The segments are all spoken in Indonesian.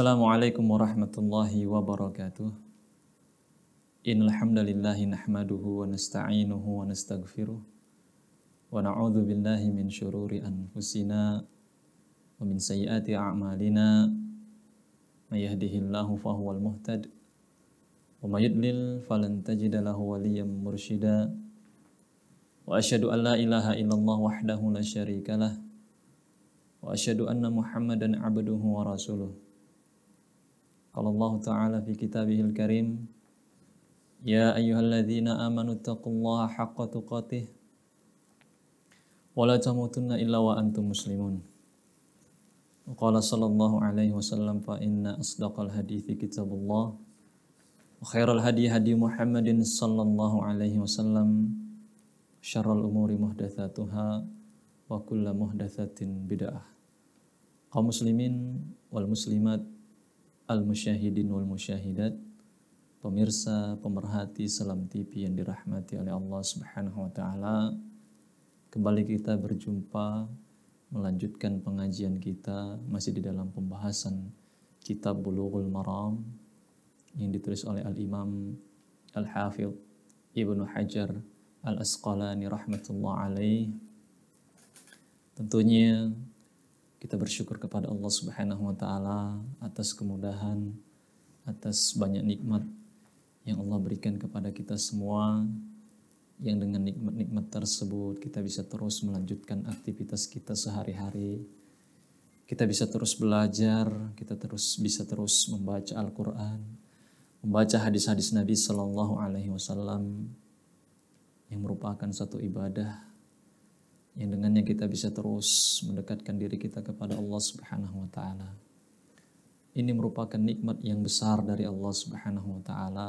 Assalamualaikum warahmatullahi wabarakatuh. Innal hamdalillah nahmaduhu wa nasta'inuhu wa nastaghfiruh wa na'udzu billahi min shururi anfusina wa min sayyiati a'malina may yahdihillahu fahuwal muhtad wa may yudlil falan tajida lahu waliyyan mursyida wa asyhadu an la ilaha illallah wahdahu la syarikalah wa asyhadu anna muhammadan 'abduhu wa rasuluh Allah Ta'ala fi kitabihi al-karim Ya ayuhal amanu taqullaha haqqa tuqatih illa wa antum muslimun Wa qala alaihi wa Fa inna asdaqal hadithi kitabullah Wa khairal hadhi muhammadin sallallahu alaihi wa sallam Syarral umuri Wa kulla bid'ah Qa muslimin wal muslimat al-musyahidin wal musyahidat pemirsa pemerhati Salam TV yang dirahmati oleh Allah Subhanahu wa taala kembali kita berjumpa melanjutkan pengajian kita masih di dalam pembahasan kitab Bulughul Maram yang ditulis oleh al-Imam Al-Hafidh Ibnu Hajar Al-Asqalani rahmatullah alaih tentunya kita bersyukur kepada Allah Subhanahu wa taala atas kemudahan, atas banyak nikmat yang Allah berikan kepada kita semua yang dengan nikmat-nikmat tersebut kita bisa terus melanjutkan aktivitas kita sehari-hari. Kita bisa terus belajar, kita terus bisa terus membaca Al-Qur'an, membaca hadis-hadis Nabi Sallallahu alaihi wasallam yang merupakan satu ibadah yang dengannya kita bisa terus mendekatkan diri kita kepada Allah Subhanahu wa taala. Ini merupakan nikmat yang besar dari Allah Subhanahu wa taala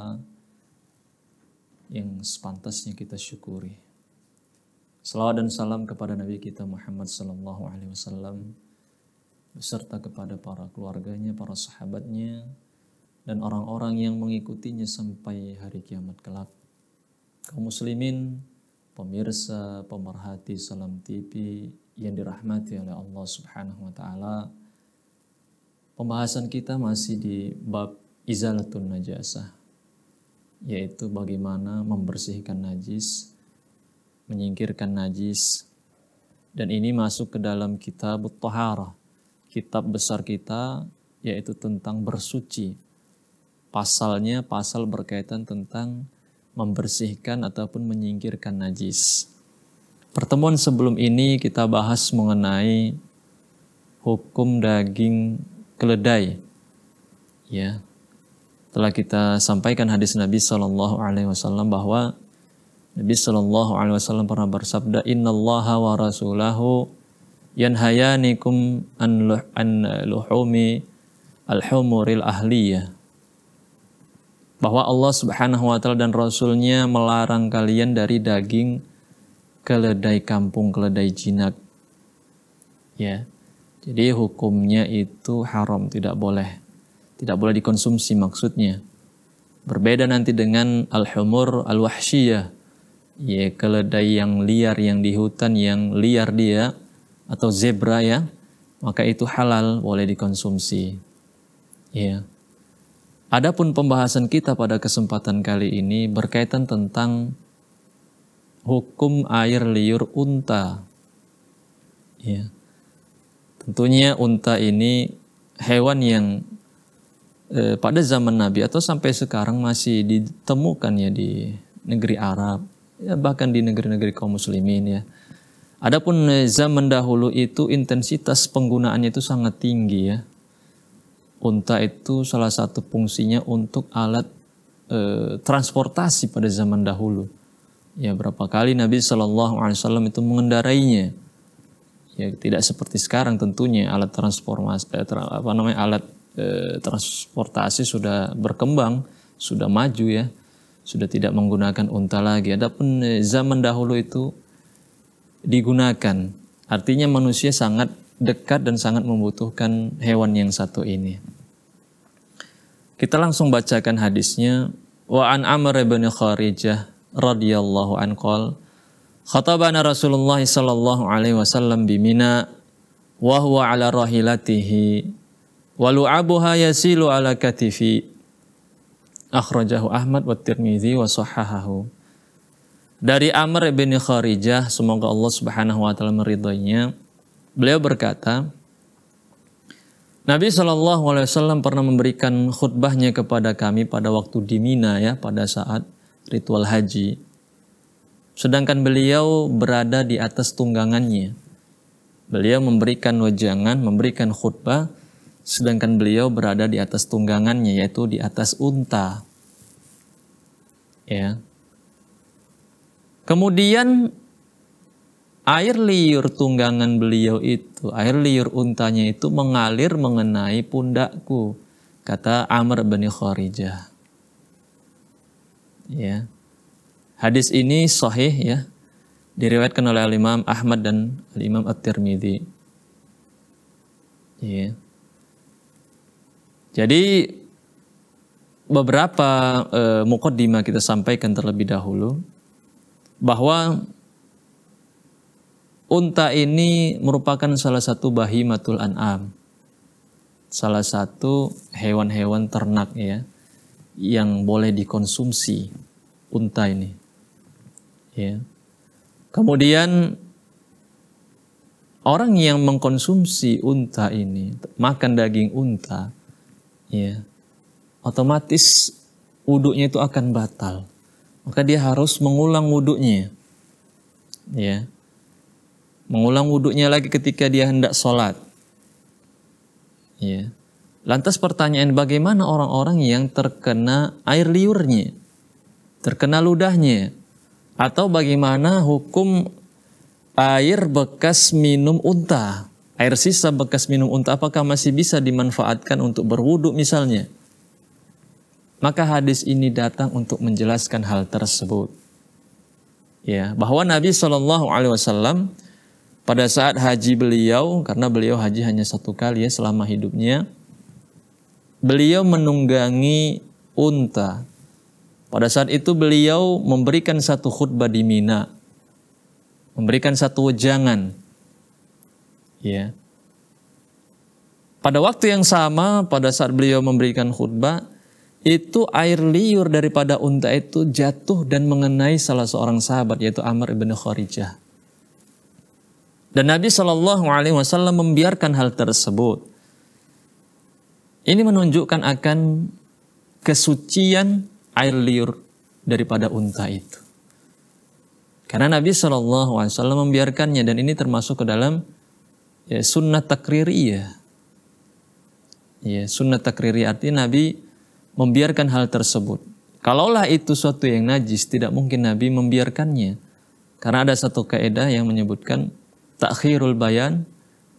yang sepantasnya kita syukuri. Salawat dan salam kepada Nabi kita Muhammad sallallahu alaihi wasallam beserta kepada para keluarganya, para sahabatnya, dan orang-orang yang mengikutinya sampai hari kiamat kelak. Kaum muslimin pemirsa pemerhati Salam TV yang dirahmati oleh Allah Subhanahu wa taala. Pembahasan kita masih di bab izalatun najasah yaitu bagaimana membersihkan najis, menyingkirkan najis. Dan ini masuk ke dalam kitab Tohara, kitab besar kita yaitu tentang bersuci. Pasalnya pasal berkaitan tentang membersihkan ataupun menyingkirkan najis. Pertemuan sebelum ini kita bahas mengenai hukum daging keledai. Ya. Telah kita sampaikan hadis Nabi Shallallahu alaihi wasallam bahwa Nabi Shallallahu alaihi wasallam pernah bersabda, "Innallaha wa rasulahu yanhayanikum an luhumi al-humuril ahliyah." bahwa Allah Subhanahu wa taala dan rasulnya melarang kalian dari daging keledai kampung, keledai jinak. Ya. Jadi hukumnya itu haram, tidak boleh. Tidak boleh dikonsumsi maksudnya. Berbeda nanti dengan al-humur al-wahsyiyah. Ya, keledai yang liar yang di hutan yang liar dia atau zebra ya, maka itu halal boleh dikonsumsi. Ya. Adapun pembahasan kita pada kesempatan kali ini berkaitan tentang hukum air liur unta. Ya. Tentunya unta ini hewan yang eh, pada zaman Nabi atau sampai sekarang masih ditemukan ya di negeri Arab, ya, bahkan di negeri-negeri kaum muslimin ya. Adapun eh, zaman dahulu itu intensitas penggunaannya itu sangat tinggi ya Unta itu salah satu fungsinya untuk alat e, transportasi pada zaman dahulu. Ya berapa kali Nabi Shallallahu Alaihi Wasallam itu mengendarainya. Ya tidak seperti sekarang tentunya alat transformasi eh, tra, apa namanya alat e, transportasi sudah berkembang, sudah maju ya, sudah tidak menggunakan unta lagi. Adapun eh, zaman dahulu itu digunakan. Artinya manusia sangat dekat dan sangat membutuhkan hewan yang satu ini. Kita langsung bacakan hadisnya. Wa an Amr ibn Kharijah radhiyallahu an qol Khatabana Rasulullah sallallahu alaihi wasallam bi Mina wa huwa ala rahilatihi walu'abuha yasilu ala katifi akhrajahu Ahmad wa Tirmizi wa sahahahu dari Amr ibn Kharijah semoga Allah Subhanahu wa taala meridhoinya Beliau berkata, Nabi Shallallahu Alaihi Wasallam pernah memberikan khutbahnya kepada kami pada waktu di Mina ya, pada saat ritual haji. Sedangkan beliau berada di atas tunggangannya. Beliau memberikan wajangan memberikan khutbah, sedangkan beliau berada di atas tunggangannya, yaitu di atas unta. Ya. Kemudian air liur tunggangan beliau itu, air liur untanya itu mengalir mengenai pundakku, kata Amr bin Kharijah. Ya. Hadis ini sahih ya, diriwayatkan oleh Al Imam Ahmad dan Al Imam At-Tirmidzi. Ya. Jadi beberapa e, mukaddimah kita sampaikan terlebih dahulu bahwa Unta ini merupakan salah satu bahimatul an'am. Salah satu hewan-hewan ternak ya yang boleh dikonsumsi unta ini. Ya. Kemudian orang yang mengkonsumsi unta ini, makan daging unta, ya, otomatis wuduknya itu akan batal. Maka dia harus mengulang wuduknya. Ya Mengulang wuduknya lagi ketika dia hendak sholat. Ya. Lantas pertanyaan bagaimana orang-orang yang terkena air liurnya, terkena ludahnya, atau bagaimana hukum air bekas minum unta, air sisa bekas minum unta apakah masih bisa dimanfaatkan untuk berwuduk misalnya? Maka hadis ini datang untuk menjelaskan hal tersebut. Ya, bahwa Nabi Shallallahu Alaihi Wasallam pada saat haji beliau, karena beliau haji hanya satu kali ya selama hidupnya, beliau menunggangi unta. Pada saat itu beliau memberikan satu khutbah di Mina, memberikan satu wejangan. Ya. Pada waktu yang sama, pada saat beliau memberikan khutbah, itu air liur daripada unta itu jatuh dan mengenai salah seorang sahabat yaitu Amr ibn Kharijah. Dan Nabi Shallallahu Alaihi Wasallam membiarkan hal tersebut. Ini menunjukkan akan kesucian air liur daripada unta itu. Karena Nabi Shallallahu Alaihi Wasallam membiarkannya dan ini termasuk ke dalam ya, sunnah takririyah. Ya, sunnah takririyah artinya Nabi membiarkan hal tersebut. Kalaulah itu suatu yang najis, tidak mungkin Nabi membiarkannya. Karena ada satu kaidah yang menyebutkan takhirul bayan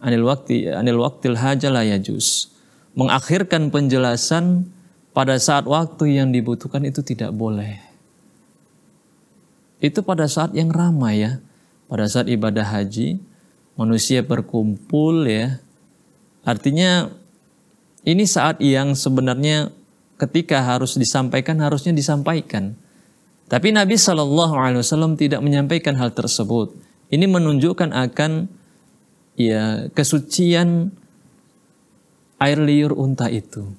anil waktu, anil waktil hajalah yajus. Mengakhirkan penjelasan pada saat waktu yang dibutuhkan itu tidak boleh. Itu pada saat yang ramai ya. Pada saat ibadah haji, manusia berkumpul ya. Artinya ini saat yang sebenarnya ketika harus disampaikan harusnya disampaikan. Tapi Nabi Shallallahu Alaihi Wasallam tidak menyampaikan hal tersebut. Ini menunjukkan akan ya kesucian air liur unta itu.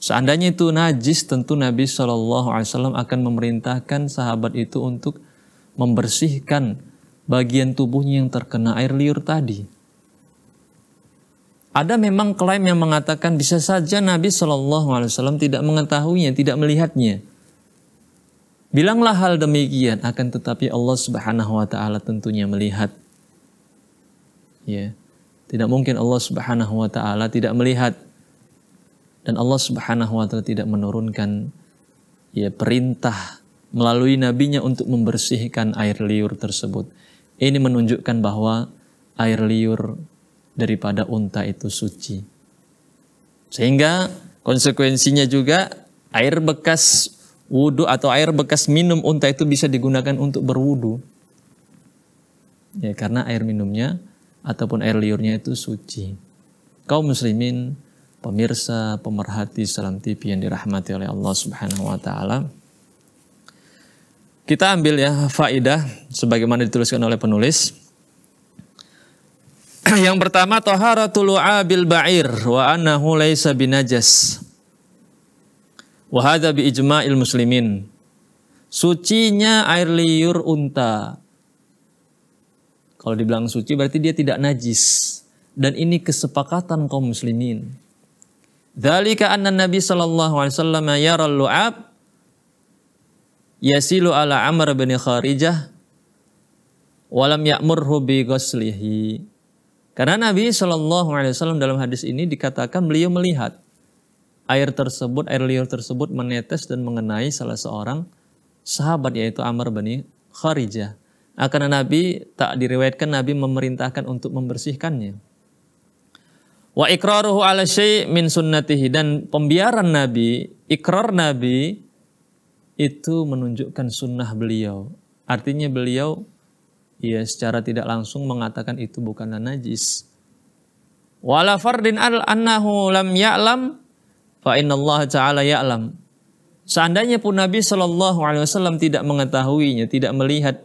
Seandainya itu najis, tentu Nabi Shallallahu Alaihi Wasallam akan memerintahkan sahabat itu untuk membersihkan bagian tubuhnya yang terkena air liur tadi. Ada memang klaim yang mengatakan bisa saja Nabi Shallallahu Alaihi Wasallam tidak mengetahuinya, tidak melihatnya. Bilanglah hal demikian akan tetapi Allah Subhanahu wa taala tentunya melihat. Ya. Tidak mungkin Allah Subhanahu wa taala tidak melihat dan Allah Subhanahu wa taala tidak menurunkan ya perintah melalui nabinya untuk membersihkan air liur tersebut. Ini menunjukkan bahwa air liur daripada unta itu suci. Sehingga konsekuensinya juga air bekas wudhu atau air bekas minum unta itu bisa digunakan untuk berwudhu. Ya, karena air minumnya ataupun air liurnya itu suci. Kau muslimin, pemirsa, pemerhati Salam TV yang dirahmati oleh Allah Subhanahu wa taala. Kita ambil ya faidah sebagaimana dituliskan oleh penulis. Yang pertama toharatul abil ba'ir wa annahu laisa binajas. Wahada bi ijma'il muslimin. Sucinya air liur unta. Kalau dibilang suci berarti dia tidak najis. Dan ini kesepakatan kaum muslimin. Dzalika anna Nabi sallallahu alaihi wasallam yara lu'ab yasilu ala Amr bin Kharijah walam ya'murhu bi ghuslihi. Karena Nabi Shallallahu Alaihi Wasallam dalam hadis ini dikatakan beliau melihat air tersebut, air liur tersebut menetes dan mengenai salah seorang sahabat yaitu Amr bin Kharijah. Akan Nabi tak diriwayatkan Nabi memerintahkan untuk membersihkannya. Wa ikraruhu ala syai' min sunnatihi dan pembiaran Nabi, ikrar Nabi itu menunjukkan sunnah beliau. Artinya beliau ya secara tidak langsung mengatakan itu bukanlah najis. Wala fardin al annahu lam ya'lam Fa inna Allah taala ya'lam. Seandainya pun Nabi Shallallahu alaihi wasallam tidak mengetahuinya, tidak melihat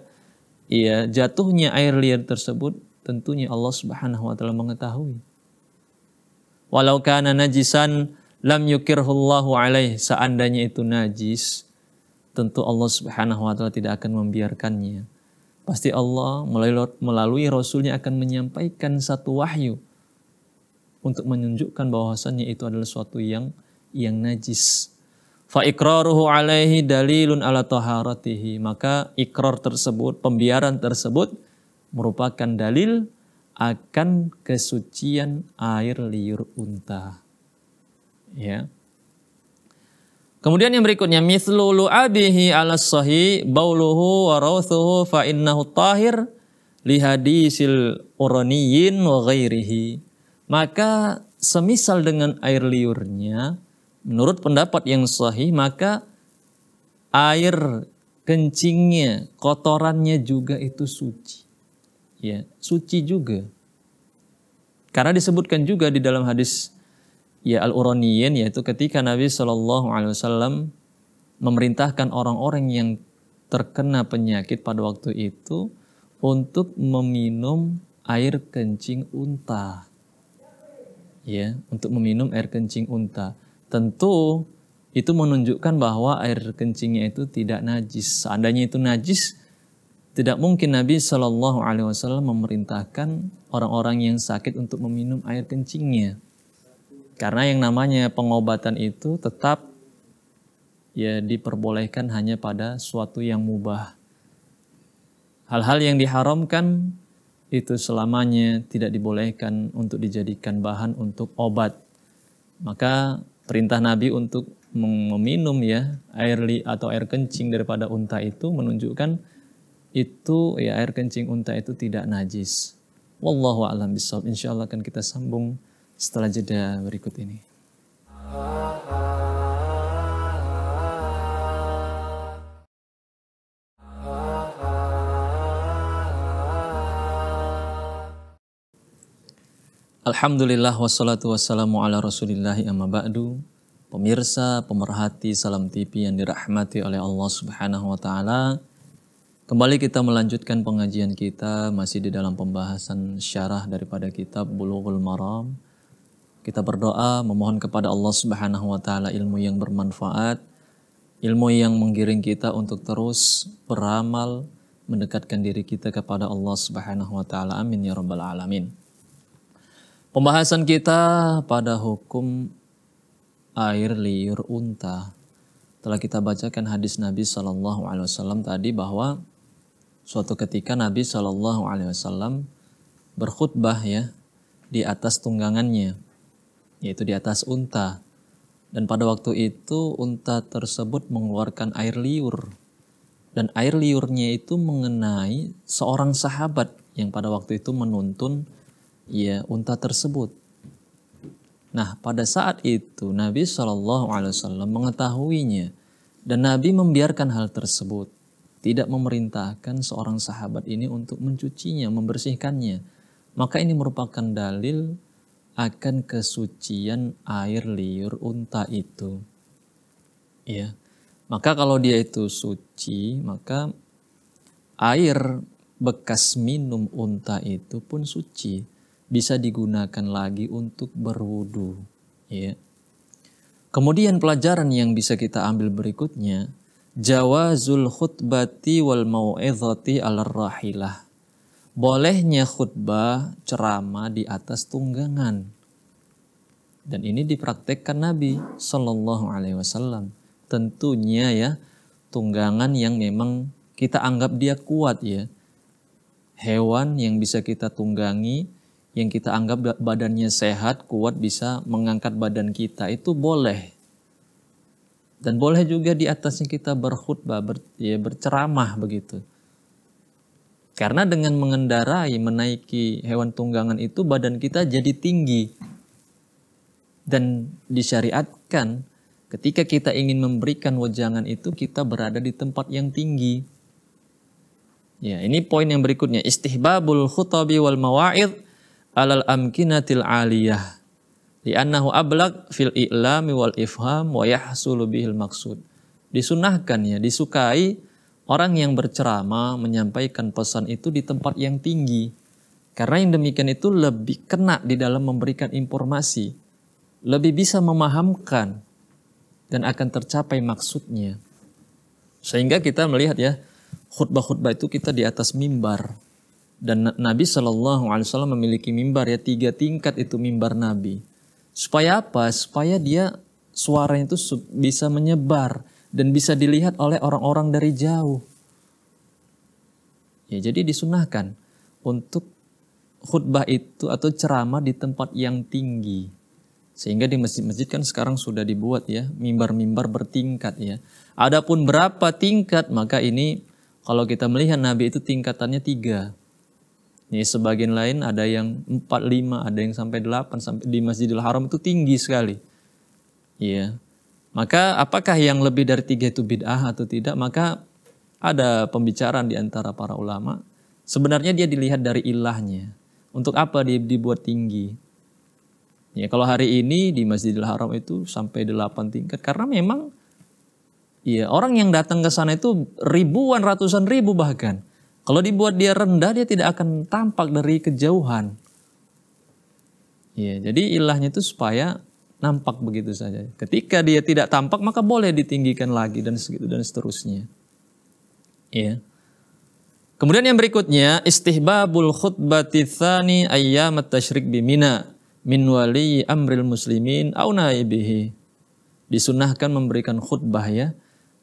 ya jatuhnya air liar tersebut, tentunya Allah Subhanahu wa taala mengetahui. Walau kana najisan lam yukirhu Allahu alaih seandainya itu najis tentu Allah Subhanahu wa taala tidak akan membiarkannya pasti Allah melalui, melalui rasulnya akan menyampaikan satu wahyu untuk menunjukkan bahwasannya itu adalah suatu yang yang najis. Fa ikraruhu alaihi dalilun ala taharatihi. Maka ikrar tersebut, pembiaran tersebut merupakan dalil akan kesucian air liur unta. Ya. Kemudian yang berikutnya mislu lu'abihi ala sahi bauluhu wa rawthuhu fa innahu tahir li hadisil uraniyin wa ghairihi. Maka semisal dengan air liurnya Menurut pendapat yang sahih, maka air kencingnya, kotorannya juga itu suci. Ya, suci juga. Karena disebutkan juga di dalam hadis ya Al-Uraniyin yaitu ketika Nabi Shallallahu alaihi wasallam memerintahkan orang-orang yang terkena penyakit pada waktu itu untuk meminum air kencing unta. Ya, untuk meminum air kencing unta tentu itu menunjukkan bahwa air kencingnya itu tidak najis. Seandainya itu najis, tidak mungkin Nabi Shallallahu Alaihi Wasallam memerintahkan orang-orang yang sakit untuk meminum air kencingnya. Karena yang namanya pengobatan itu tetap ya diperbolehkan hanya pada suatu yang mubah. Hal-hal yang diharamkan itu selamanya tidak dibolehkan untuk dijadikan bahan untuk obat. Maka perintah Nabi untuk meminum ya air li atau air kencing daripada unta itu menunjukkan itu ya air kencing unta itu tidak najis. Wallahu a'lam bishawab. Allah akan kita sambung setelah jeda berikut ini. Ah, ah. Alhamdulillah wassalatu wassalamu ala rasulillahi amma ba'du. Pemirsa, pemerhati Salam TV yang dirahmati oleh Allah Subhanahu wa taala. Kembali kita melanjutkan pengajian kita masih di dalam pembahasan syarah daripada kitab Bulughul Maram. Kita berdoa memohon kepada Allah Subhanahu wa taala ilmu yang bermanfaat, ilmu yang menggiring kita untuk terus beramal mendekatkan diri kita kepada Allah Subhanahu wa taala. Amin ya rabbal alamin. Pembahasan kita pada hukum air liur unta telah kita bacakan hadis Nabi Shallallahu Alaihi Wasallam tadi bahwa suatu ketika Nabi Shallallahu Alaihi Wasallam berkhutbah ya di atas tunggangannya yaitu di atas unta dan pada waktu itu unta tersebut mengeluarkan air liur dan air liurnya itu mengenai seorang sahabat yang pada waktu itu menuntun ya unta tersebut. Nah, pada saat itu Nabi Shallallahu alaihi wasallam mengetahuinya dan Nabi membiarkan hal tersebut, tidak memerintahkan seorang sahabat ini untuk mencucinya, membersihkannya. Maka ini merupakan dalil akan kesucian air liur unta itu. Ya. Maka kalau dia itu suci, maka air bekas minum unta itu pun suci bisa digunakan lagi untuk berwudu. Ya. Kemudian pelajaran yang bisa kita ambil berikutnya, jawazul khutbati wal mau'izati alar rahilah. Bolehnya khutbah ceramah di atas tunggangan. Dan ini dipraktekkan Nabi Shallallahu Alaihi Wasallam. Tentunya ya tunggangan yang memang kita anggap dia kuat ya. Hewan yang bisa kita tunggangi yang kita anggap badannya sehat, kuat, bisa mengangkat badan kita itu boleh. Dan boleh juga di atasnya kita berkhutbah, ber, ya, berceramah begitu. Karena dengan mengendarai, menaiki hewan tunggangan itu badan kita jadi tinggi. Dan disyariatkan ketika kita ingin memberikan wejangan itu kita berada di tempat yang tinggi. Ya, ini poin yang berikutnya istihbabul khutabi wal mawa'id alal amkinatil aliyah li'annahu ablaq fil i'lami wal ifham wa yahsulu bihil maksud disunahkan ya disukai orang yang berceramah menyampaikan pesan itu di tempat yang tinggi karena yang demikian itu lebih kena di dalam memberikan informasi lebih bisa memahamkan dan akan tercapai maksudnya sehingga kita melihat ya khutbah-khutbah itu kita di atas mimbar dan Nabi Shallallahu Alaihi Wasallam memiliki mimbar ya tiga tingkat itu mimbar Nabi. Supaya apa? Supaya dia suaranya itu bisa menyebar dan bisa dilihat oleh orang-orang dari jauh. Ya, jadi disunahkan untuk khutbah itu atau ceramah di tempat yang tinggi. Sehingga di masjid-masjid kan sekarang sudah dibuat ya, mimbar-mimbar bertingkat ya. Adapun berapa tingkat, maka ini kalau kita melihat Nabi itu tingkatannya tiga ini sebagian lain ada yang 4, 5, ada yang sampai 8 sampai di Masjidil Haram itu tinggi sekali. Ya. Maka apakah yang lebih dari tiga itu bid'ah atau tidak? Maka ada pembicaraan di antara para ulama. Sebenarnya dia dilihat dari ilahnya. Untuk apa dia dibuat tinggi? Ya, kalau hari ini di Masjidil Haram itu sampai 8 tingkat karena memang ya orang yang datang ke sana itu ribuan ratusan ribu bahkan. Kalau dibuat dia rendah, dia tidak akan tampak dari kejauhan. Ya, jadi ilahnya itu supaya nampak begitu saja. Ketika dia tidak tampak, maka boleh ditinggikan lagi dan segitu dan seterusnya. Ya. Kemudian yang berikutnya, istihbabul khutbati thani ayyamat tashrik bimina min wali amril muslimin au naibihi. Disunahkan memberikan khutbah ya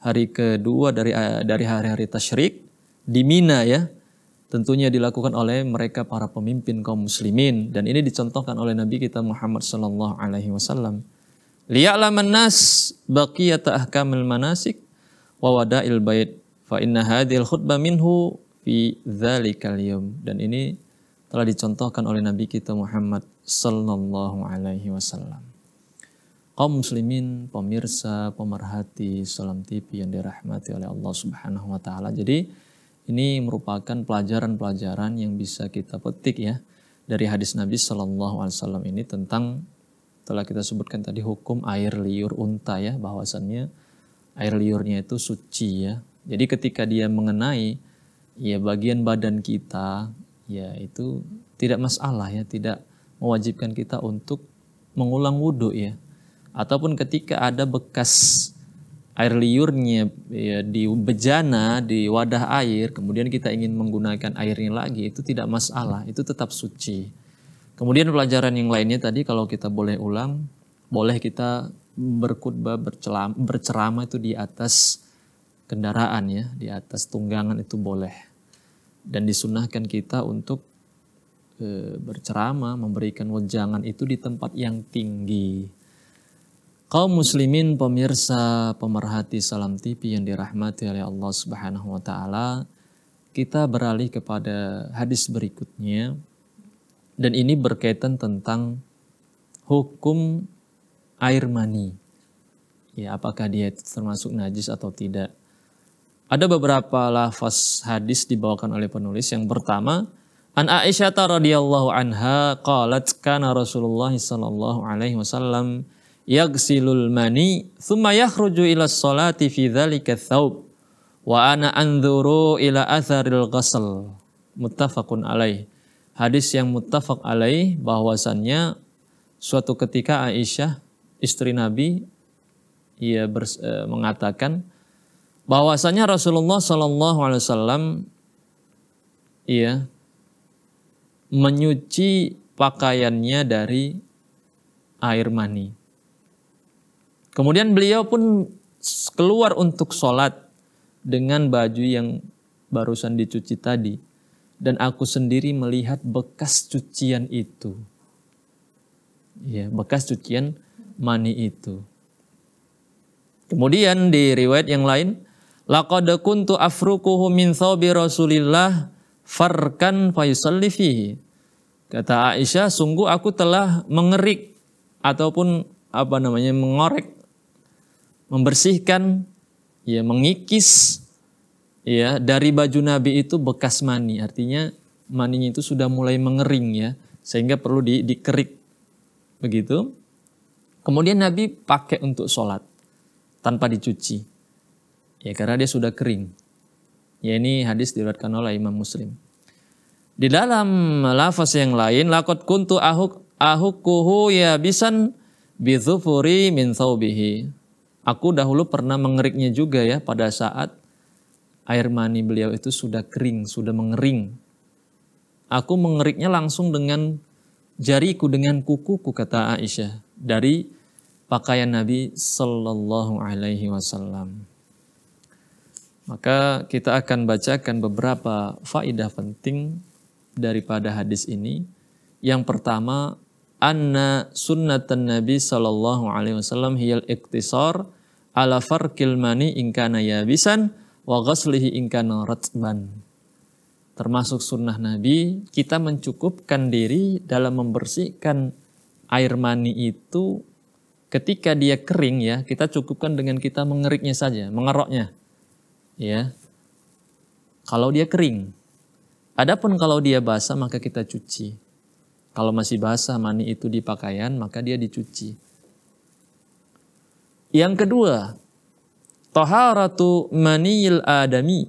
hari kedua dari eh, dari hari-hari tashrik, di Mina ya, tentunya dilakukan oleh mereka para pemimpin kaum muslimin dan ini dicontohkan oleh Nabi kita Muhammad sallallahu alaihi wasallam. Liya'laman nas baqiyata ahkamil manasik wa wada'il bait fa inna hadhil khutbah minhu fi dzalikal yawm dan ini telah dicontohkan oleh Nabi kita Muhammad sallallahu alaihi wasallam. Kaum muslimin, pemirsa, pemerhati Salam TV yang dirahmati oleh Allah Subhanahu wa taala. Jadi, ini merupakan pelajaran-pelajaran yang bisa kita petik ya dari hadis Nabi Shallallahu Alaihi Wasallam ini tentang telah kita sebutkan tadi hukum air liur unta ya bahwasannya air liurnya itu suci ya. Jadi ketika dia mengenai ya bagian badan kita ya itu tidak masalah ya tidak mewajibkan kita untuk mengulang wudhu ya ataupun ketika ada bekas air liurnya ya, di bejana di wadah air kemudian kita ingin menggunakan airnya lagi itu tidak masalah itu tetap suci kemudian pelajaran yang lainnya tadi kalau kita boleh ulang boleh kita berkutbah berceramah itu di atas kendaraan ya di atas tunggangan itu boleh dan disunahkan kita untuk e, berceramah memberikan wejangan itu di tempat yang tinggi Kaum muslimin pemirsa pemerhati Salam TV yang dirahmati oleh Allah Subhanahu wa taala, kita beralih kepada hadis berikutnya dan ini berkaitan tentang hukum air mani. Ya, apakah dia termasuk najis atau tidak? Ada beberapa lafaz hadis dibawakan oleh penulis. Yang pertama, An Aisyah radhiyallahu anha qalat kana Rasulullah sallallahu alaihi wasallam yagsilul mani thumma yakhruju ila sholati fi dhalika thawb wa ana anzuru ila atharil ghasl muttafaqun alaih hadis yang muttafaq alaih bahwasannya suatu ketika Aisyah istri Nabi ia bers, e, mengatakan bahwasanya Rasulullah Shallallahu alaihi wasallam ia menyuci pakaiannya dari air mani Kemudian beliau pun keluar untuk sholat dengan baju yang barusan dicuci tadi. Dan aku sendiri melihat bekas cucian itu. Ya, bekas cucian mani itu. Kemudian di riwayat yang lain, laqad kuntu afruquhu min thawbi Rasulillah farkan fayusalli fihi. Kata Aisyah, sungguh aku telah mengerik ataupun apa namanya mengorek membersihkan ya mengikis ya dari baju Nabi itu bekas mani. Artinya maninya itu sudah mulai mengering ya sehingga perlu di, dikerik begitu. Kemudian Nabi pakai untuk sholat tanpa dicuci. Ya karena dia sudah kering. Ya ini hadis diriwayatkan oleh Imam Muslim. Di dalam lafaz yang lain, lakot kuntu ahuk ahukuhu ya bisan bizufuri min thawbihi. Aku dahulu pernah mengeriknya juga ya pada saat air mani beliau itu sudah kering, sudah mengering. Aku mengeriknya langsung dengan jariku, dengan kukuku, kata Aisyah. Dari pakaian Nabi Sallallahu Alaihi Wasallam. Maka kita akan bacakan beberapa faidah penting daripada hadis ini. Yang pertama, anna sunnatan nabi sallallahu alaihi wasallam hiyal iktisar ala farkil mani ingkana yabisan wa ghaslihi ingkana ratban termasuk sunnah nabi kita mencukupkan diri dalam membersihkan air mani itu ketika dia kering ya kita cukupkan dengan kita mengeriknya saja mengeroknya ya kalau dia kering adapun kalau dia basah maka kita cuci kalau masih basah mani itu di pakaian, maka dia dicuci. Yang kedua, toharatu maniyil adami.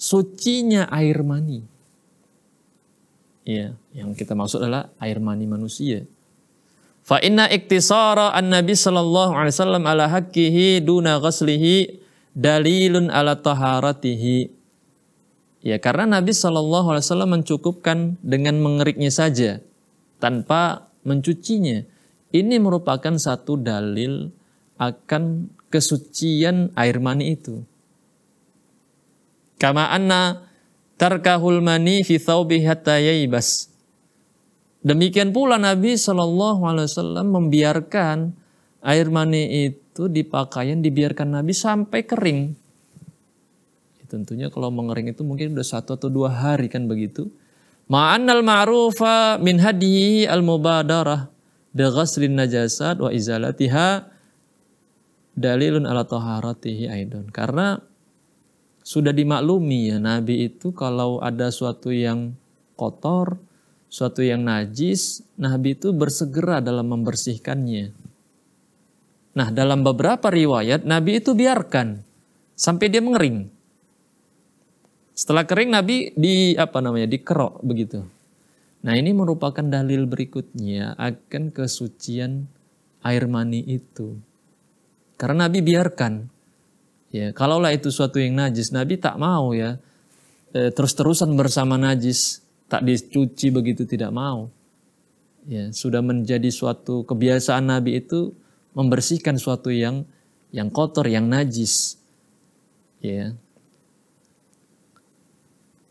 Sucinya air mani. Ya, yang kita maksud adalah air mani manusia. Fa inna iktisara an-nabi sallallahu alaihi wasallam ala hakkihi duna ghaslihi dalilun ala taharatihi Ya karena Nabi Shallallahu Alaihi Wasallam mencukupkan dengan mengeriknya saja tanpa mencucinya. Ini merupakan satu dalil akan kesucian air mani itu. Kama anna tarkahul mani fi thawbi hatta Demikian pula Nabi Shallallahu Alaihi Wasallam membiarkan air mani itu di pakaian dibiarkan Nabi sampai kering tentunya kalau mengering itu mungkin udah satu atau dua hari kan begitu. Ma'annal ma'rufa min hadihi al-mubadarah bi najasat wa izalatiha dalilun ala taharatihi aidon. Karena sudah dimaklumi ya Nabi itu kalau ada suatu yang kotor, suatu yang najis, Nabi itu bersegera dalam membersihkannya. Nah, dalam beberapa riwayat Nabi itu biarkan sampai dia mengering. Setelah kering Nabi di apa namanya dikerok begitu. Nah ini merupakan dalil berikutnya akan kesucian air mani itu. Karena Nabi biarkan. Ya, kalaulah itu suatu yang najis, Nabi tak mau ya e, terus-terusan bersama najis, tak dicuci begitu tidak mau. Ya, sudah menjadi suatu kebiasaan Nabi itu membersihkan suatu yang yang kotor, yang najis. Ya,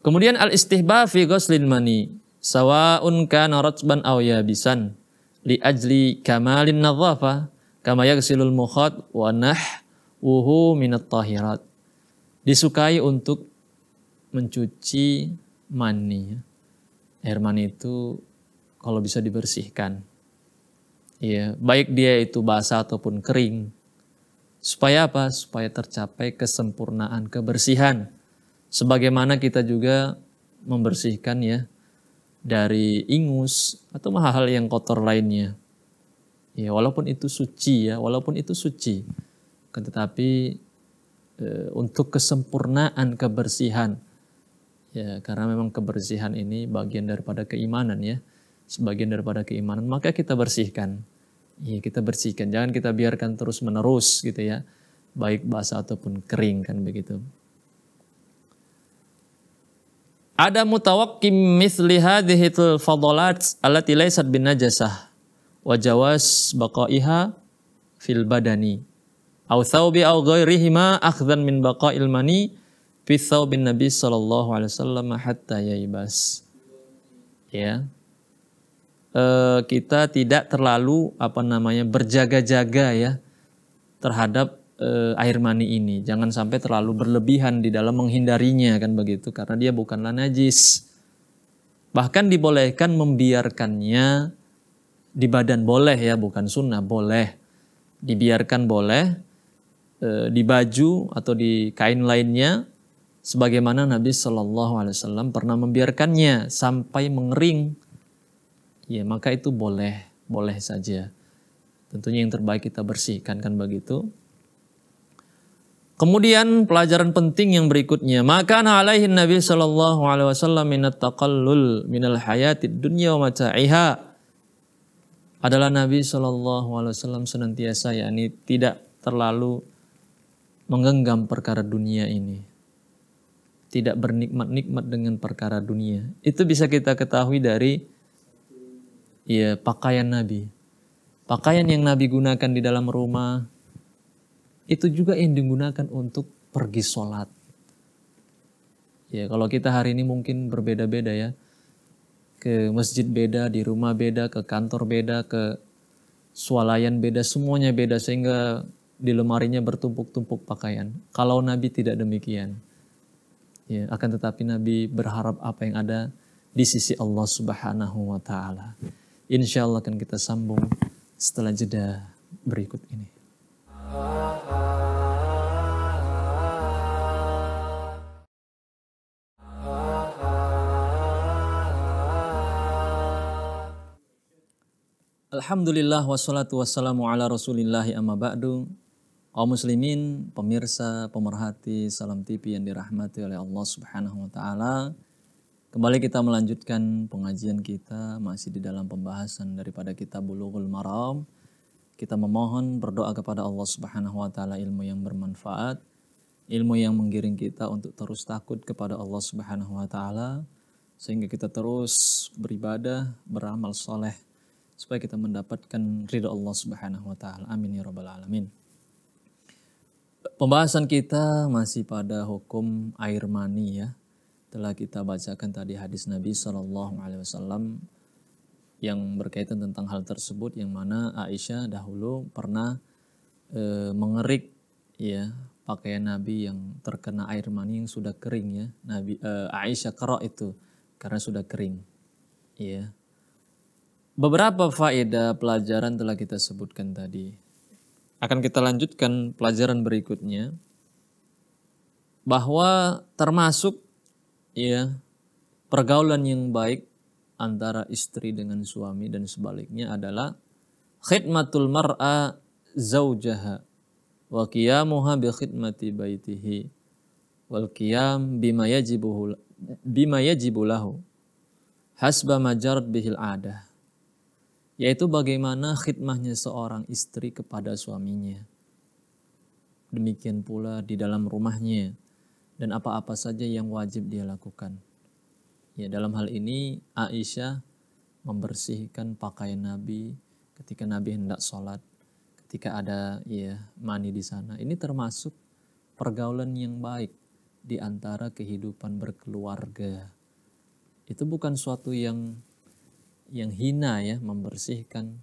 Kemudian al-istihba fi ghuslil mani sawa'un kana ratban aw yabisan li ajli kamalin nadhafa kama yaghsilul mukhat wa nahwuhu minat tahirat. Disukai untuk mencuci mani. Air mani itu kalau bisa dibersihkan. Ya, baik dia itu basah ataupun kering. Supaya apa? Supaya tercapai kesempurnaan kebersihan sebagaimana kita juga membersihkan ya dari ingus atau hal-hal yang kotor lainnya. Ya, walaupun itu suci ya, walaupun itu suci. Kan tetapi e, untuk kesempurnaan kebersihan ya karena memang kebersihan ini bagian daripada keimanan ya sebagian daripada keimanan maka kita bersihkan ya kita bersihkan jangan kita biarkan terus menerus gitu ya baik basah ataupun kering kan begitu ada mutawakkim misli hadhil fadalat allati laysat bin najasah wa jawaz baqaiha fil badani aw thawbi aw ma akhdhan min baqail mani fi thawbin nabi sallallahu alaihi wasallam hatta yaibas. Ya. E, kita tidak terlalu apa namanya berjaga-jaga ya terhadap uh, air mani ini. Jangan sampai terlalu berlebihan di dalam menghindarinya kan begitu karena dia bukanlah najis. Bahkan dibolehkan membiarkannya di badan boleh ya, bukan sunnah, boleh. Dibiarkan boleh e, di baju atau di kain lainnya sebagaimana Nabi Shallallahu alaihi wasallam pernah membiarkannya sampai mengering. Ya, maka itu boleh, boleh saja. Tentunya yang terbaik kita bersihkan kan begitu. Kemudian pelajaran penting yang berikutnya, maka alaihi Nabi sallallahu alaihi wasallam minat taqallul minal hayatid dunya wa mata'iha. Adalah Nabi sallallahu alaihi wasallam senantiasa yakni tidak terlalu menggenggam perkara dunia ini. Tidak bernikmat-nikmat dengan perkara dunia. Itu bisa kita ketahui dari ya pakaian Nabi. Pakaian yang Nabi gunakan di dalam rumah, itu juga yang digunakan untuk pergi sholat. Ya kalau kita hari ini mungkin berbeda-beda ya. Ke masjid beda, di rumah beda, ke kantor beda, ke swalayan beda, semuanya beda sehingga di lemarinya bertumpuk-tumpuk pakaian. Kalau Nabi tidak demikian. Ya, akan tetapi Nabi berharap apa yang ada di sisi Allah Subhanahu wa taala. Insya Allah akan kita sambung setelah jeda berikut ini. Alhamdulillah wassalatu wassalamu ala rasulillahi amma ba'du. Kaum muslimin, pemirsa, pemerhati Salam TV yang dirahmati oleh Allah Subhanahu wa taala. Kembali kita melanjutkan pengajian kita masih di dalam pembahasan daripada kitab Bulughul Maram kita memohon berdoa kepada Allah Subhanahu wa taala ilmu yang bermanfaat, ilmu yang menggiring kita untuk terus takut kepada Allah Subhanahu wa taala sehingga kita terus beribadah, beramal soleh supaya kita mendapatkan ridha Allah Subhanahu wa taala. Amin ya rabbal alamin. Pembahasan kita masih pada hukum air mani ya. Telah kita bacakan tadi hadis Nabi Shallallahu alaihi wasallam yang berkaitan tentang hal tersebut yang mana Aisyah dahulu pernah e, mengerik ya pakaian Nabi yang terkena air mani yang sudah kering ya. Nabi e, Aisyah kerok itu karena sudah kering. Ya. Beberapa faedah pelajaran telah kita sebutkan tadi. Akan kita lanjutkan pelajaran berikutnya bahwa termasuk ya pergaulan yang baik antara istri dengan suami dan sebaliknya adalah khidmatul mar'a zaujaha wa qiyamuha bi khidmati baitihi wal qiyam bima yajibuhu bima yajibu lahu hasba majarat bihil adah yaitu bagaimana khidmahnya seorang istri kepada suaminya demikian pula di dalam rumahnya dan apa-apa saja yang wajib dia lakukan Ya, dalam hal ini Aisyah membersihkan pakaian Nabi ketika Nabi hendak sholat, ketika ada ya mani di sana. Ini termasuk pergaulan yang baik di antara kehidupan berkeluarga. Itu bukan suatu yang yang hina ya, membersihkan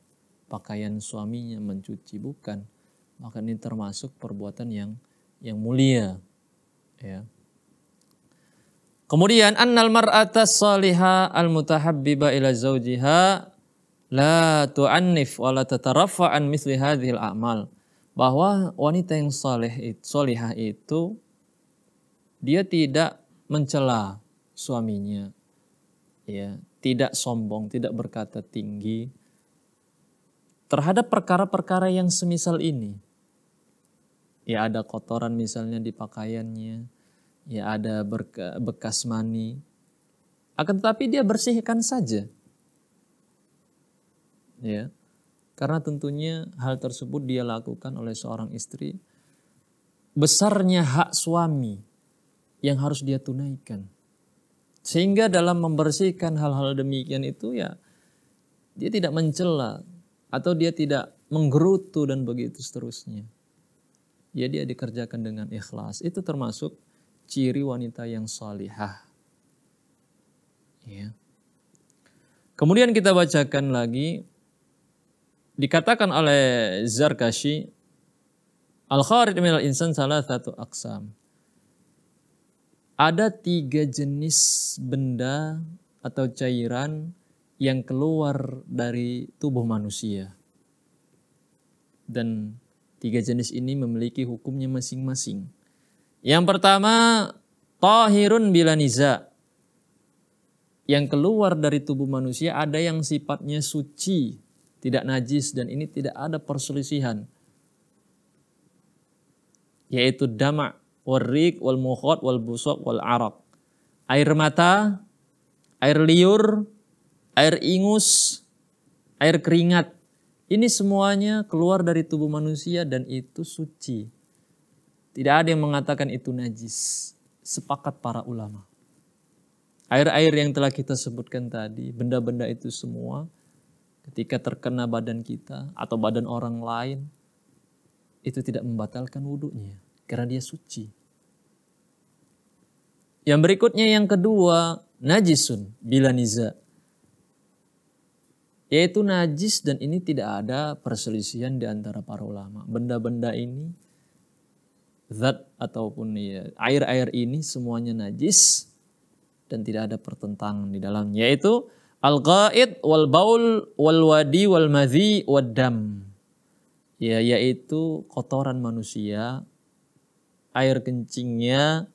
pakaian suaminya, mencuci bukan. Maka ini termasuk perbuatan yang yang mulia. Ya. Kemudian annal mar'ata salihah al mutahabbiba ila zaujiha la tu'annif wa la tatarafa an misli hadhil a'mal. Bahwa wanita yang saleh salihah itu dia tidak mencela suaminya. Ya, tidak sombong, tidak berkata tinggi terhadap perkara-perkara yang semisal ini. Ya ada kotoran misalnya di pakaiannya, ya ada berke, bekas mani. Akan tetapi dia bersihkan saja. Ya. Karena tentunya hal tersebut dia lakukan oleh seorang istri. Besarnya hak suami yang harus dia tunaikan. Sehingga dalam membersihkan hal-hal demikian itu ya dia tidak mencela atau dia tidak menggerutu dan begitu seterusnya. Ya dia dikerjakan dengan ikhlas. Itu termasuk ciri wanita yang salihah. Ya. Kemudian kita bacakan lagi dikatakan oleh Zarkashi Al-Kharid minal insan salah satu aksam. Ada tiga jenis benda atau cairan yang keluar dari tubuh manusia. Dan tiga jenis ini memiliki hukumnya masing-masing. Yang pertama, tahirun bila niza. Yang keluar dari tubuh manusia ada yang sifatnya suci, tidak najis dan ini tidak ada perselisihan. Yaitu damak, warrik wal mukhot wal busok wal arak. Air mata, air liur, air ingus, air keringat. Ini semuanya keluar dari tubuh manusia dan itu suci tidak ada yang mengatakan itu najis. Sepakat para ulama. Air-air yang telah kita sebutkan tadi, benda-benda itu semua ketika terkena badan kita atau badan orang lain, itu tidak membatalkan wudhunya karena dia suci. Yang berikutnya yang kedua, najisun bila niza. Yaitu najis dan ini tidak ada perselisihan di antara para ulama. Benda-benda ini zat ataupun ya, air-air ya, ini semuanya najis dan tidak ada pertentangan di dalamnya yaitu al-ghaid wal baul wal wadi wal madhi wad dam ya yaitu kotoran manusia air kencingnya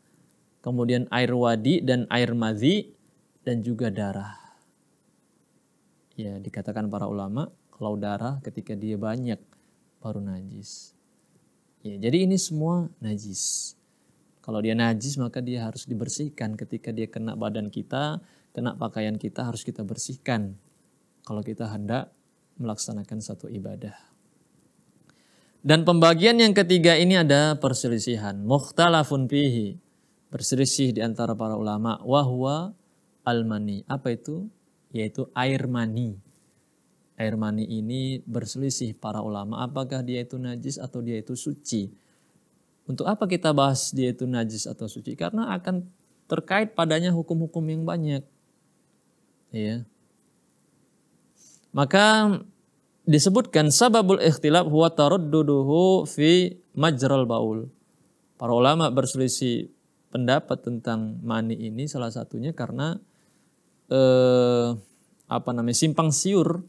kemudian air wadi dan air madhi dan juga darah ya dikatakan para ulama kalau darah ketika dia banyak baru najis Ya, jadi ini semua najis. Kalau dia najis maka dia harus dibersihkan ketika dia kena badan kita, kena pakaian kita harus kita bersihkan. Kalau kita hendak melaksanakan satu ibadah. Dan pembagian yang ketiga ini ada perselisihan. Mukhtalafun fihi. Berselisih di antara para ulama. Wahwa almani. Apa itu? Yaitu air mani air mani ini berselisih para ulama apakah dia itu najis atau dia itu suci. Untuk apa kita bahas dia itu najis atau suci? Karena akan terkait padanya hukum-hukum yang banyak. Ya. Maka disebutkan sababul ikhtilaf huwa duduhu fi majral baul. Para ulama berselisih pendapat tentang mani ini salah satunya karena eh, apa namanya simpang siur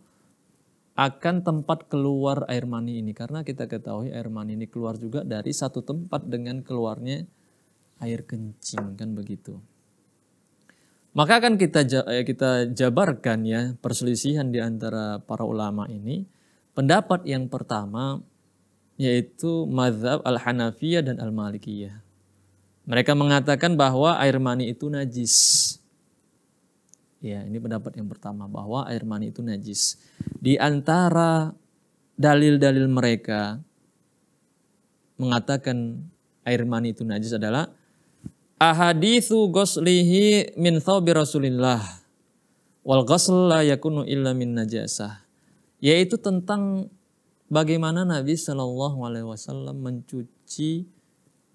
akan tempat keluar air mani ini karena kita ketahui air mani ini keluar juga dari satu tempat dengan keluarnya air kencing kan begitu. Maka akan kita eh, kita jabarkan ya perselisihan di antara para ulama ini. Pendapat yang pertama yaitu mazhab Al-Hanafiyah dan Al-Malikiyah. Mereka mengatakan bahwa air mani itu najis. Ya, ini pendapat yang pertama bahwa air mani itu najis. Di antara dalil-dalil mereka mengatakan air mani itu najis adalah ahaditsu ghuslihi min thawbi Rasulillah wal ghusl la yakunu illa min najasah. Yaitu tentang bagaimana Nabi Shallallahu alaihi wasallam mencuci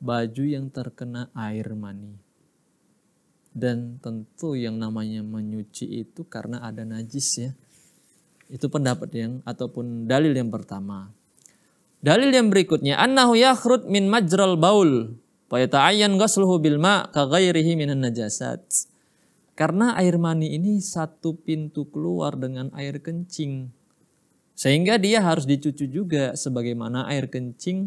baju yang terkena air mani dan tentu yang namanya menyuci itu karena ada najis ya. Itu pendapat yang ataupun dalil yang pertama. Dalil yang berikutnya annahu yakhrut min majral baul wa ayyan ghasluhu bil ma' ka ghairihi minan najasat. Karena air mani ini satu pintu keluar dengan air kencing. Sehingga dia harus dicuci juga sebagaimana air kencing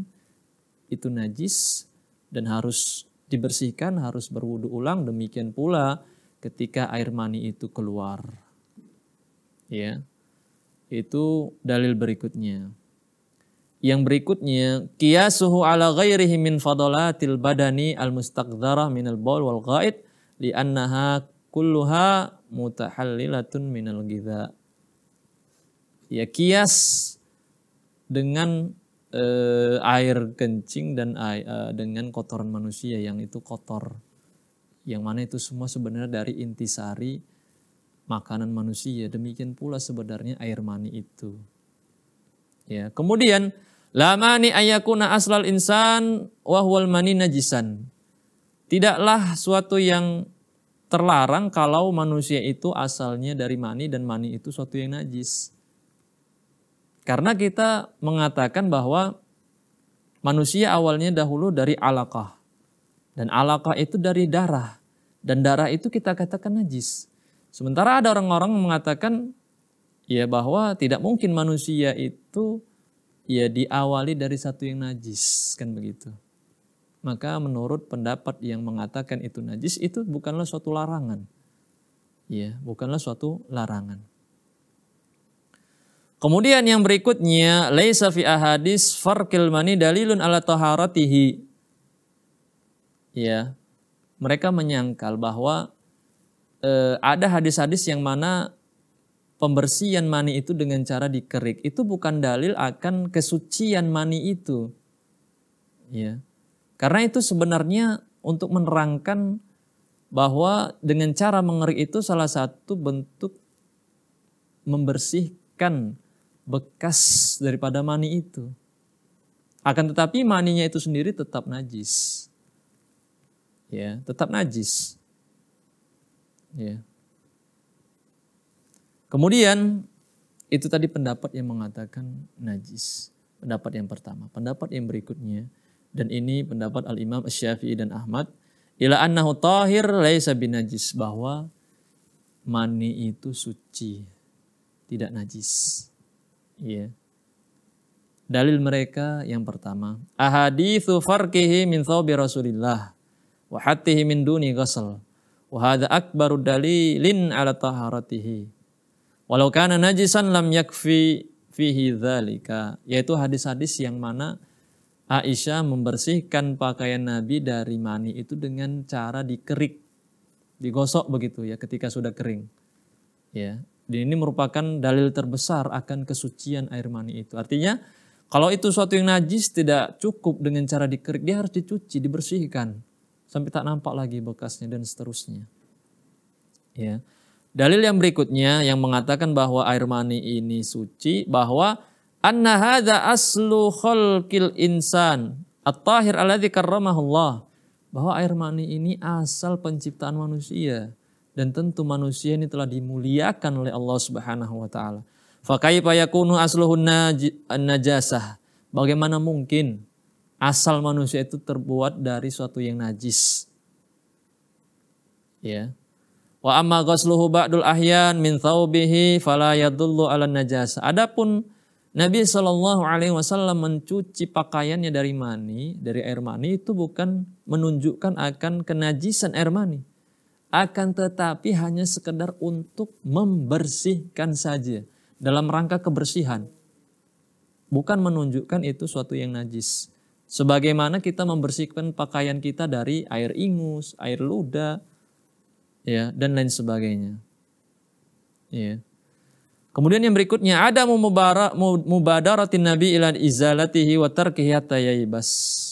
itu najis dan harus dibersihkan harus berwudu ulang demikian pula ketika air mani itu keluar. Ya. Itu dalil berikutnya. Yang berikutnya, qiyasuhu ala ghairihi min fadalatil badani al mustaqdara min al bol wal ghaid annaha kulluha mutahallilatun min al ghidha. Ya kias dengan uh, air kencing dan air, uh, eh, dengan kotoran manusia yang itu kotor. Yang mana itu semua sebenarnya dari intisari makanan manusia. Demikian pula sebenarnya air mani itu. Ya, kemudian lamani ayakuna aslal insan wahwal mani najisan. Tidaklah suatu yang terlarang kalau manusia itu asalnya dari mani dan mani itu suatu yang najis. Karena kita mengatakan bahwa manusia awalnya dahulu dari alaqah. Dan alaqah itu dari darah. Dan darah itu kita katakan najis. Sementara ada orang-orang mengatakan ya bahwa tidak mungkin manusia itu ya diawali dari satu yang najis, kan begitu. Maka menurut pendapat yang mengatakan itu najis itu bukanlah suatu larangan. Ya, bukanlah suatu larangan. Kemudian yang berikutnya, laisa fi ahadis farqil mani dalilun ala taharatihi. Ya. Mereka menyangkal bahwa eh, ada hadis-hadis yang mana pembersihan mani itu dengan cara dikerik itu bukan dalil akan kesucian mani itu. Ya. Karena itu sebenarnya untuk menerangkan bahwa dengan cara mengerik itu salah satu bentuk membersihkan bekas daripada mani itu. Akan tetapi maninya itu sendiri tetap najis. Ya, tetap najis. Ya. Kemudian itu tadi pendapat yang mengatakan najis. Pendapat yang pertama, pendapat yang berikutnya dan ini pendapat Al-Imam Asy-Syafi'i dan Ahmad ila annahu tahir laisa binajis bahwa mani itu suci, tidak najis. Iya. Dalil mereka yang pertama, ahaditsu farqihi min thawbi Rasulillah wa hattihi min duni ghasl. Wa hadza akbaru dalilin ala taharatihi. Walau kana najisan lam yakfi fihi dzalika, yaitu hadis-hadis yang mana Aisyah membersihkan pakaian Nabi dari mani itu dengan cara dikerik, digosok begitu ya ketika sudah kering. Ya, ini merupakan dalil terbesar akan kesucian air mani itu. Artinya kalau itu suatu yang najis tidak cukup dengan cara dikerik, dia harus dicuci, dibersihkan sampai tak nampak lagi bekasnya dan seterusnya. Ya. Dalil yang berikutnya yang mengatakan bahwa air mani ini suci, bahwa anna hadza aslu khalqil insan at-tahir alladzi karramahullah. Bahwa air mani ini asal penciptaan manusia dan tentu manusia ini telah dimuliakan oleh Allah Subhanahu wa taala. kaifa yakunu asluhun najasah? Bagaimana mungkin asal manusia itu terbuat dari suatu yang najis? Ya. Wa amma ghasluhu ba'dul ahyan min thawbihi fala yadullu 'ala najasah. Adapun Nabi Shallallahu alaihi wasallam mencuci pakaiannya dari mani, dari air mani itu bukan menunjukkan akan kenajisan air mani akan tetapi hanya sekedar untuk membersihkan saja dalam rangka kebersihan. Bukan menunjukkan itu suatu yang najis. Sebagaimana kita membersihkan pakaian kita dari air ingus, air ludah, ya dan lain sebagainya. Ya. Kemudian yang berikutnya ada mubadaratin nabi ila izalatihi wa tarkihi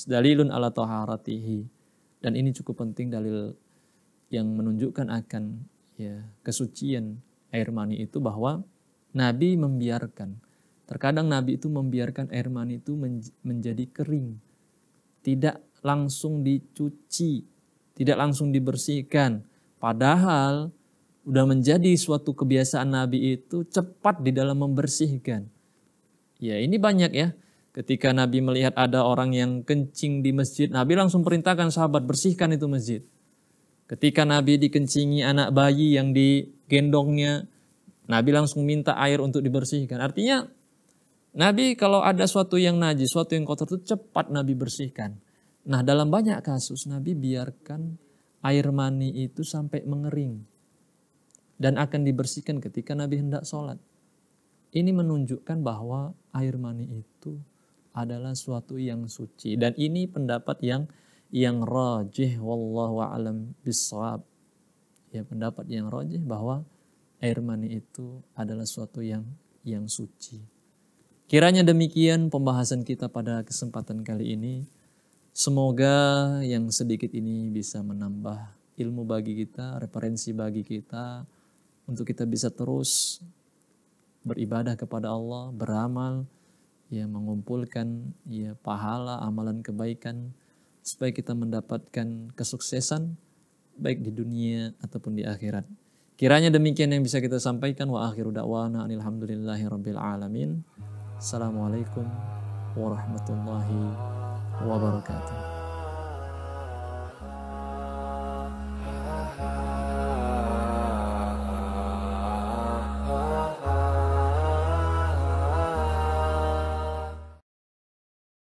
Dalilun ala taharatihi. Dan ini cukup penting dalil yang menunjukkan akan ya kesucian air mani itu bahwa Nabi membiarkan. Terkadang Nabi itu membiarkan air mani itu menjadi kering. Tidak langsung dicuci, tidak langsung dibersihkan. Padahal udah menjadi suatu kebiasaan Nabi itu cepat di dalam membersihkan. Ya ini banyak ya. Ketika Nabi melihat ada orang yang kencing di masjid, Nabi langsung perintahkan sahabat bersihkan itu masjid. Ketika Nabi dikencingi anak bayi yang digendongnya, Nabi langsung minta air untuk dibersihkan. Artinya Nabi kalau ada suatu yang najis, suatu yang kotor itu cepat Nabi bersihkan. Nah dalam banyak kasus Nabi biarkan air mani itu sampai mengering. Dan akan dibersihkan ketika Nabi hendak sholat. Ini menunjukkan bahwa air mani itu adalah suatu yang suci. Dan ini pendapat yang yang rajih wallahu alam bisawab. Ya pendapat yang rajih bahwa air mani itu adalah suatu yang yang suci. Kiranya demikian pembahasan kita pada kesempatan kali ini. Semoga yang sedikit ini bisa menambah ilmu bagi kita, referensi bagi kita untuk kita bisa terus beribadah kepada Allah, beramal, ya mengumpulkan ya pahala amalan kebaikan supaya kita mendapatkan kesuksesan baik di dunia ataupun di akhirat. Kiranya demikian yang bisa kita sampaikan wa akhiru da'wana alhamdulillahi rabbil alamin. Assalamualaikum warahmatullahi wabarakatuh.